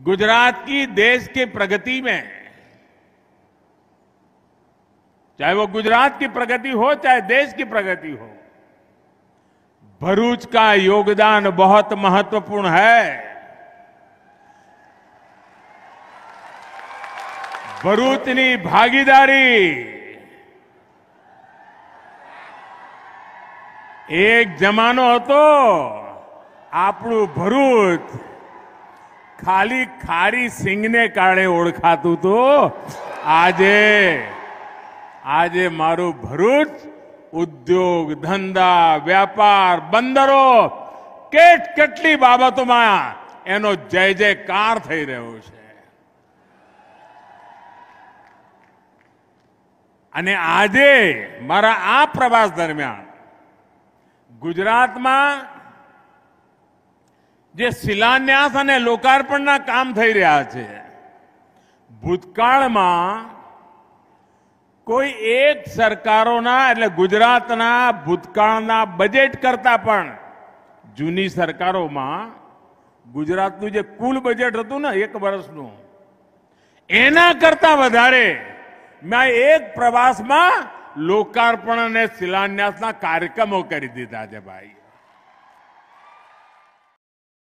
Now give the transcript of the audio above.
गुजरात की देश की प्रगति में चाहे वो गुजरात की प्रगति हो चाहे देश की प्रगति हो भरूच का योगदान बहुत महत्वपूर्ण है भरूचनी भागीदारी एक जमानो तो आपू भरूच ખાલી ખારી સિંગને કારણે ઓળખાતું હતું આજે આજે મારું ભરૂચ ઉદ્યોગ ધંધા વ્યાપાર બંદરો કેટ કેટલી બાબતોમાં એનો જય જયકાર થઈ રહ્યો છે અને આજે મારા આ પ્રવાસ દરમિયાન ગુજરાતમાં જે શિલાન્યાસ અને લોકાર્પણના કામ થઈ રહ્યા છે ભૂતકાળમાં કોઈ એક સરકારોના એટલે ગુજરાતના ભૂતકાળના બજેટ કરતા પણ જૂની સરકારોમાં ગુજરાતનું જે કુલ બજેટ હતું ને એક વર્ષનું એના કરતા વધારે મેં એક પ્રવાસમાં લોકાર્પણ અને શિલાન્યાસના કાર્યક્રમો કરી દીધા છે ભાઈ